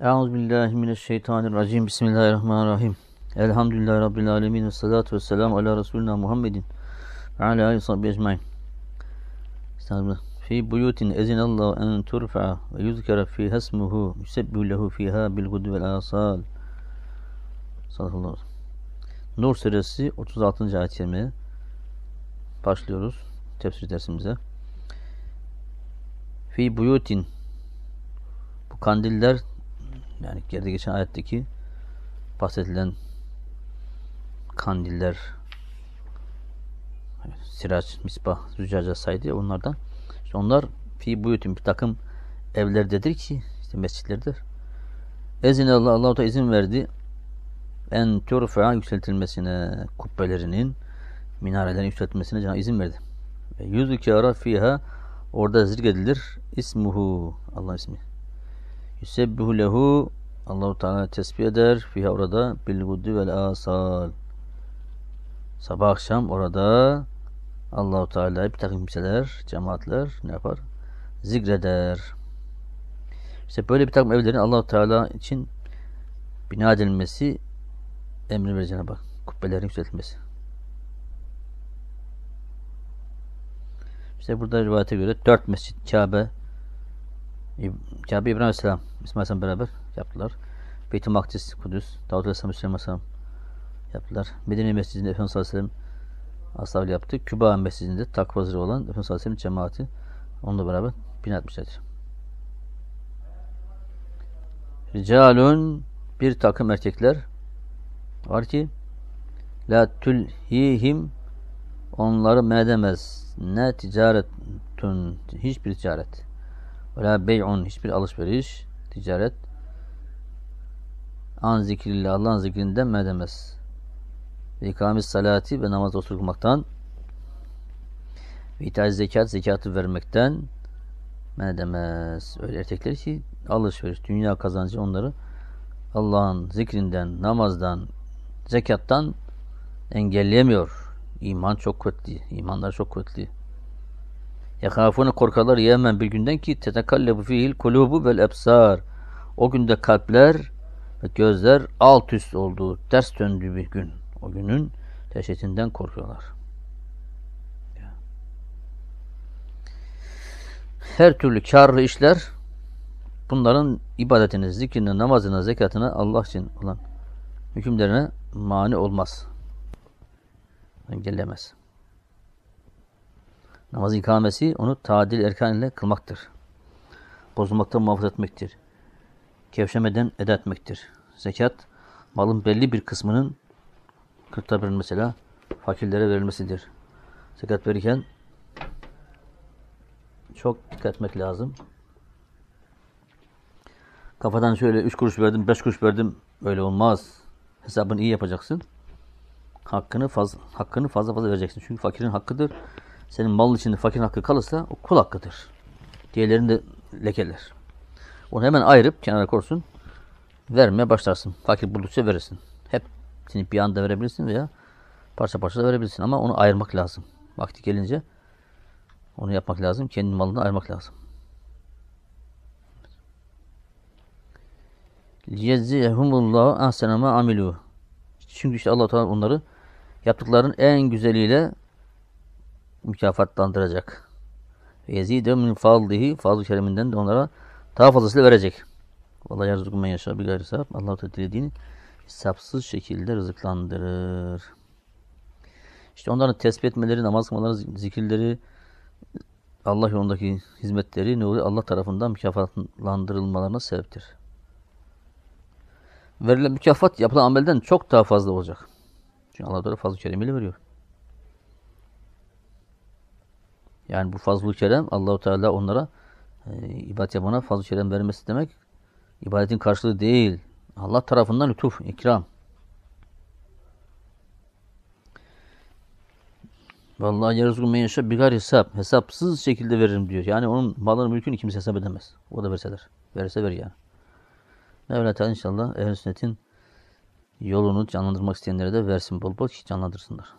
Euzubillahimineşşeytanirracim. Bismillahirrahmanirrahim. Elhamdülillahi Rabbil alemin. Ve salatu ve selamu ala Resulina Muhammedin. Ve ala aleyhi sahibi ecmain. Fi buyutin ezinallahu en turfa ve yuzkara fi hasmuhu yusebbihu lehu fiha bil gudu vel asal. Sallallahu Nur suresi 36. ayet kerime başlıyoruz tefsir dersimize. Fi buyutin bu kandiller yani geride geçen ayetteki bahsedilen kandiller siraç, misbah, rücaca saydı ya onlardan. İşte onlar fi buyutin bir takım evlerdedir ki işte mescitlerdir. Ezine Allah Allahu da izin verdi en turfa yükseltilmesine kubbelerinin minarelerin yükseltilmesine cenab izin verdi. Yüzü kâra fiha orada zirk edilir. İsmuhu Allah ismi. Yusebbihu lehu Allahu Teala tesbih eder fi orada bil guddi vel asal. Sabah akşam orada Allahu Teala bir takım kimseler, cemaatler ne yapar? Zikreder. İşte böyle bir takım evlerin Allahu Teala için bina edilmesi emri ve Cenab-ı kubbelerin yükseltilmesi. İşte burada rivayete göre dört mescit Kabe, Cenab-ı İbrahim Aleyhisselam, İsmail Aleyhisselam beraber yaptılar. Beyt-i Maktis, Kudüs, Davut Aleyhisselam, Hüseyin Aleyhisselam yaptılar. Medine Mescidinde Efendimiz Aleyhisselam aslavl yaptı. Küba Mescidinde takvazırı olan Efendimiz Aleyhisselam cemaati onunla beraber bina etmişlerdir. Ricalun bir takım erkekler var ki la tülhihim onları medemez, edemez. Ne ticaretun hiçbir ticaret ve bey'un hiçbir alışveriş, ticaret an zikrillah Allah'ın zikrinden men edemez. Ve ikamis salati ve namaz oturmaktan ve itaat zekat zekatı vermekten men Öyle erkekler ki alışveriş, dünya kazancı onları Allah'ın zikrinden, namazdan, zekattan engelleyemiyor. İman çok kötü, İmanlar çok kötü. Yekâfûne korkarlar yemen bir günden ki tetekallabu fiil kulûbu vel ebsar. O günde kalpler ve gözler alt üst oldu, ters döndü bir gün. O günün teşhitinden korkuyorlar. Her türlü karlı işler bunların ibadetiniz, zikrine, namazına, zekatına Allah için olan hükümlerine mani olmaz. Engellemez. Namaz ikamesi onu tadil erkan ile kılmaktır. Bozulmaktan muhafaza etmektir. Kevşemeden eda etmektir. Zekat, malın belli bir kısmının kırkta bir mesela fakirlere verilmesidir. Zekat verirken çok dikkat etmek lazım. Kafadan şöyle üç kuruş verdim, beş kuruş verdim. Öyle olmaz. Hesabını iyi yapacaksın. Hakkını fazla, hakkını fazla fazla vereceksin. Çünkü fakirin hakkıdır. Senin mal içinde fakir hakkı kalırsa o kul hakkıdır. Diğerlerini de lekeler. Onu hemen ayırıp kenara korsun. Vermeye başlarsın. Fakir buldukça verirsin. seni bir anda verebilirsin veya parça parça da verebilirsin. Ama onu ayırmak lazım. Vakti gelince onu yapmak lazım. Kendi malını ayırmak lazım. Yezzihumullahu ahsenama amilu. Çünkü işte Allah Teala onları yaptıkların en güzeliyle mükafatlandıracak. Yezide min fadlihi fazl-ı keriminden de onlara daha fazlasıyla verecek. Vallahi yarzukum men yaşa bir gayri sahip. Allah-u Teala dilediğini hesapsız şekilde rızıklandırır. İşte onların tesbih etmeleri, namaz kılmaları, zikirleri, Allah yolundaki hizmetleri ne oluyor? Allah tarafından mükafatlandırılmalarına sebeptir. Verilen mükafat yapılan amelden çok daha fazla olacak. Çünkü Allah Teala fazla keremiyle veriyor. Yani bu fazl-ı kerem Allahu Teala onlara e, ibadet yapana fazl-ı kerem vermesi demek ibadetin karşılığı değil. Allah tarafından lütuf, ikram. Vallahi yarızgü meyeşe bigar hesap. Hesapsız şekilde veririm diyor. Yani onun malını mülkünü kimse hesap edemez. O da verseler. Verse ver yani. Mevla inşallah ehl sünnetin yolunu canlandırmak isteyenlere de versin bol bol ki canlandırsınlar.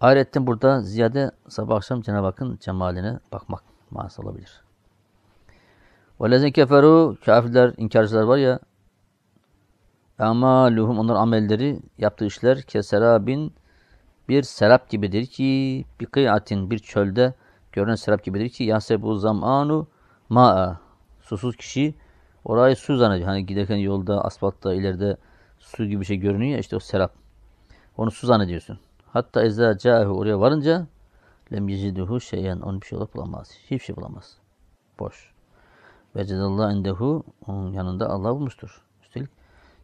Ahiretten burada ziyade sabah akşam Cenab-ı Hakk'ın cemaline bakmak manası olabilir. وَلَذِنْ keferu Kafirler, inkarcılar var ya ama luhum onların amelleri, yaptığı işler keserabin bir serap gibidir ki bir kıyatin bir çölde görünen serap gibidir ki yasebu zamanu ma'a susuz kişi orayı su zannediyor. Hani giderken yolda, asfaltta, ileride su gibi bir şey görünüyor ya işte o serap. Onu su zannediyorsun. Hatta ezâ câhu oraya varınca lem yeciduhu şeyen. Onun bir şey olarak bulamaz. Hiçbir şey bulamaz. Boş. Ve cedallah endehu onun yanında Allah bulmuştur. Üstelik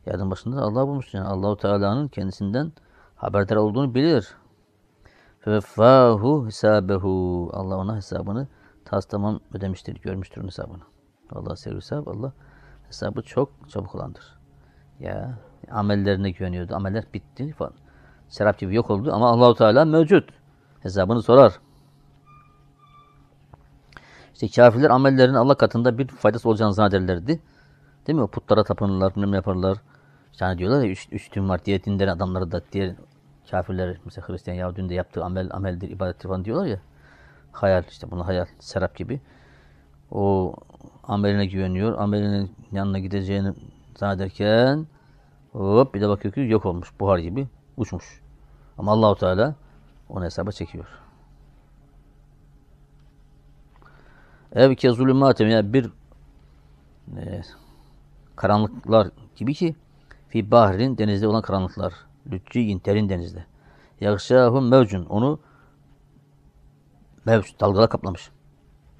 yardım başında da Allah bulmuştur. Yani Allahu Teala'nın kendisinden haberdar olduğunu bilir. Fevfahu hisabehu. Allah ona hesabını tas tamam ödemiştir, görmüştür hesabını. Allah sevgi hesap, Allah hesabı çok çabuk olandır. Ya amellerine güveniyordu. Ameller bitti falan. Serap gibi yok oldu ama Allahu Teala mevcut. Hesabını sorar. İşte kafirler amellerinin Allah katında bir faydası olacağını zannederlerdi. Değil mi? O Putlara tapınırlar, ne yaparlar. Yani diyorlar ya üç, üstün var diye dinden adamları da diğer kafirler mesela Hristiyan ya dün de yaptığı amel ameldir, ibadettir falan diyorlar ya. Hayal işte bunu hayal, serap gibi. O ameline güveniyor. Amelinin yanına gideceğini zannederken hop bir de bakıyor ki yok olmuş buhar gibi uçmuş. Ama Allahu Teala onu hesaba çekiyor. Ev ki zulümatem ya bir e, karanlıklar gibi ki fi bahrin denizde olan karanlıklar. Lütciyin terin denizde. Yakşahum mevcun onu mevcut dalgalar kaplamış.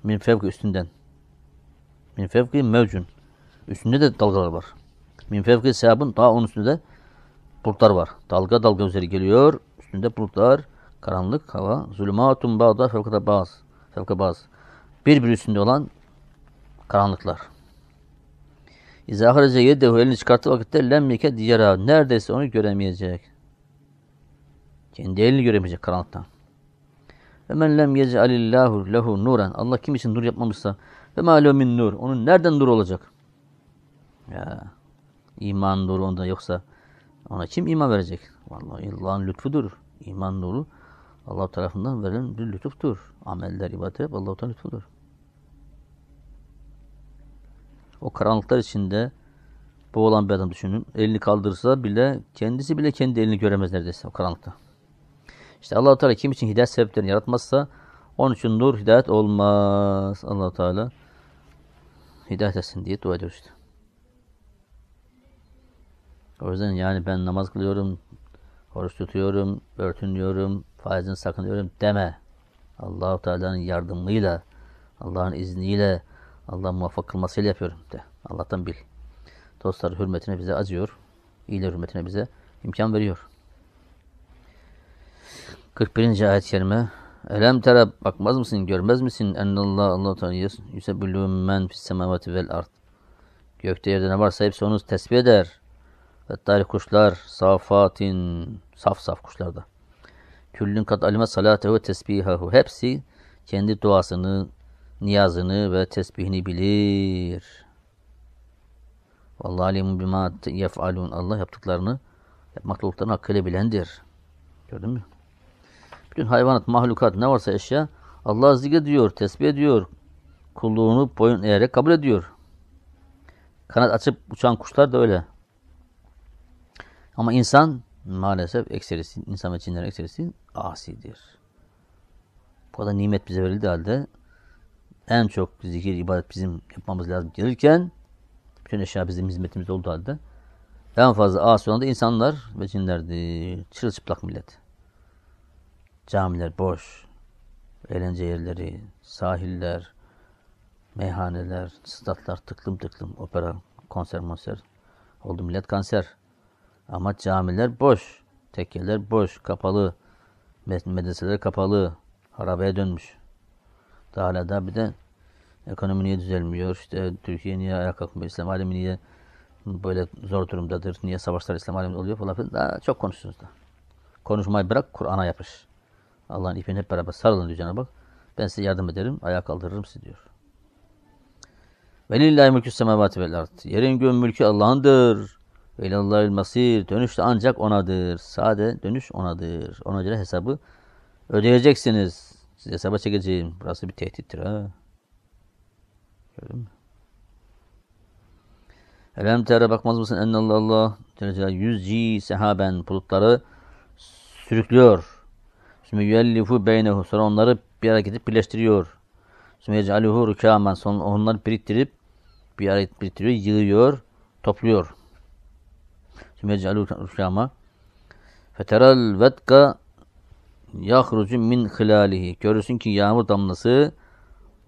Min fevki üstünden. Min fevki mevcun. Üstünde de dalgalar var. Min fevki sahabın daha onun üstünde de bulutlar var. Dalga dalga üzeri geliyor. Üstünde bulutlar, karanlık hava, zulümatun bağda fevkada bazı fevka bazı Birbiri üstünde olan karanlıklar. İzaharece yedehu elini çıkarttı vakitte lemmike diyara. Neredeyse onu göremeyecek. Kendi elini göremeyecek karanlıktan. Ve men lem yecealillahu lehu nuren. Allah kim için nur yapmamışsa ve ma'lu min nur. Onun nereden nur olacak? Ya, iman nuru onda yoksa ona kim iman verecek? Vallahi Allah'ın lütfudur. İman nuru Allah tarafından verilen bir lütuftur. Ameller, ibadetler hep Allah'tan lütfudur. O karanlıklar içinde boğulan bir adam düşünün. Elini kaldırsa bile kendisi bile kendi elini göremez neredeyse o karanlıkta. İşte Allah Teala kim için hidayet sebeplerini yaratmazsa onun için nur hidayet olmaz. Allah Teala hidayet etsin diye dua ediyoruz işte. O yüzden yani ben namaz kılıyorum, oruç tutuyorum, örtünüyorum, faizini sakınıyorum deme. Allah-u Teala'nın yardımıyla, Allah'ın izniyle, Allah'ın muvaffak kılmasıyla yapıyorum de. Allah'tan bil. Dostlar hürmetine bize acıyor. İyiler hürmetine bize imkan veriyor. 41. ayet-i kerime Elem tera bakmaz mısın, görmez misin? Ennallah Allah Allah-u Teala yusebillü men fis semavati vel art. Gökte yerde ne varsa hepsi onu tesbih eder. Ve tarih kuşlar safatin saf saf kuşlarda. Küllün kat alime salatehu ve tesbihahu. Hepsi kendi duasını, niyazını ve tesbihini bilir. Vallahi alimun bima yef'alun. Allah yaptıklarını, yapmaklıklarını hakkıyla bilendir. Gördün mü? Bütün hayvanat, mahlukat ne varsa eşya Allah zikrediyor, tesbih ediyor. Kulluğunu boyun eğerek kabul ediyor. Kanat açıp uçan kuşlar da öyle. Ama insan maalesef ekserisi, insan ve cinler ekserisi asidir. Bu kadar nimet bize verildi halde en çok zikir, ibadet bizim yapmamız lazım gelirken bütün eşya bizim hizmetimiz olduğu halde en fazla asi olan da insanlar ve cinlerdi. Çırılçıplak millet. Camiler boş. Eğlence yerleri, sahiller, meyhaneler, statlar tıklım tıklım, opera, konser, konser. Oldu millet kanser. Ama camiler boş, tekkeler boş, kapalı, medreseler kapalı, harabeye dönmüş. Daha hala da bir de ekonomi niye düzelmiyor, İşte Türkiye niye ayak kalkmıyor, İslam alemi niye böyle zor durumdadır, niye savaşlar İslam aleminde oluyor falan filan. Daha çok konuşsunuz da. Konuşmayı bırak, Kur'an'a yapış. Allah'ın ipini hep beraber sarılın diyor Cenab-ı Hak. Ben size yardım ederim, ayağa kaldırırım sizi diyor. Velillahi mülkü semavati vel ard. Yerin göğün mülkü Allah'ındır. Ve ilallahil masir. Dönüş de ancak onadır. Sade dönüş onadır. Ona göre hesabı ödeyeceksiniz. Siz hesaba çekeceğim. Burası bir tehdittir ha. Gördün mü? Elem tere bakmaz mısın ennallah Allah yüzci sehaben bulutları sürüklüyor. Sümme yüellifu beynehu sonra onları bir araya getirip birleştiriyor. Sümme yecalihu rükâmen sonra onları biriktirip bir araya biriktiriyor, yığıyor, topluyor. ثم يجعلوا ركاما فَتَرَى الْوَدْقَ min خِلَالِهِ Görürsün ki yağmur damlası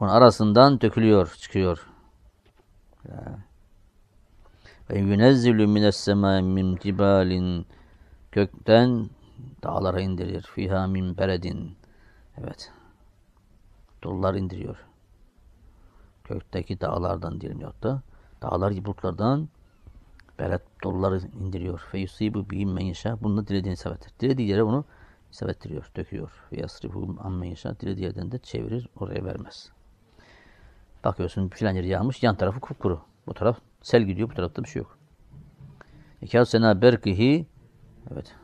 onun arasından dökülüyor, çıkıyor. Ve min minessemâ min cibalin Gökten dağlara indirir. Fiha min beredin. Evet. Dullar indiriyor. Gökteki dağlardan diyelim yahut da. Dağlar bulutlardan Berat doları indiriyor. Ve yusibu bihim men yaşa. Bununla dilediğini sabittir. Dilediği yere onu sabittiriyor, döküyor. Ve yasribu an men yaşa. Dilediği yerden de çevirir, oraya vermez. Bakıyorsun filan yeri yağmış, yan tarafı kupkuru. Bu taraf sel gidiyor, bu tarafta bir şey yok. İkâ sena berkihi Evet.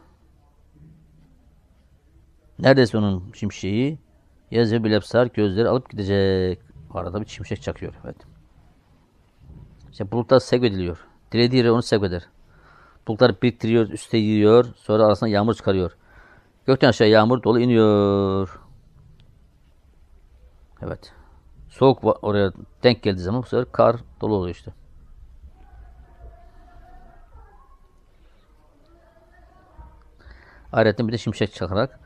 Neredeyse onun şimşeği Yezhebil Ebsar gözleri alıp gidecek. Bu arada bir şimşek çakıyor. Evet. İşte bulutlar sevk ediliyor. Dilediği yere onu sevkeder. Bulutlar biriktiriyor, üste yiyor, sonra arasına yağmur çıkarıyor. Gökten aşağı yağmur dolu iniyor. Evet. Soğuk oraya denk geldiği zaman bu sefer kar dolu oluyor işte. Ayrıca bir de şimşek çakarak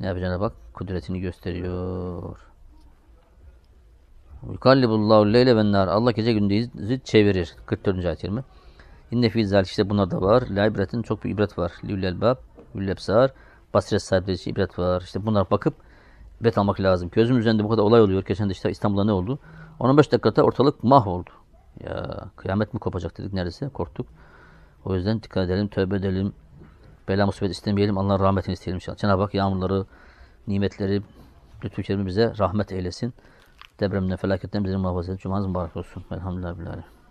ne yapacağına bak kudretini gösteriyor. Yukallibullahu leyle ve nar. Allah gece gündüzü çevirir. 44. ayet 20. İnne fi işte bunlar da var. La ibretin çok bir ibret var. Lüllel bab, lüllebsar, basiret sahipleri için ibret var. İşte bunlar bakıp ibret almak lazım. Gözüm üzerinde bu kadar olay oluyor. Geçen de işte İstanbul'da ne oldu? 15 dakikada ortalık mahvoldu. Ya kıyamet mi kopacak dedik neredeyse korktuk. O yüzden dikkat edelim, tövbe edelim. Bela musibet istemeyelim. Allah'ın rahmetini isteyelim inşallah. Cenab-ı Hak yağmurları, nimetleri, lütfu bize rahmet eylesin depremden felaketlerimizin muhafaza et. Cumanız mübarek olsun. Elhamdülillah.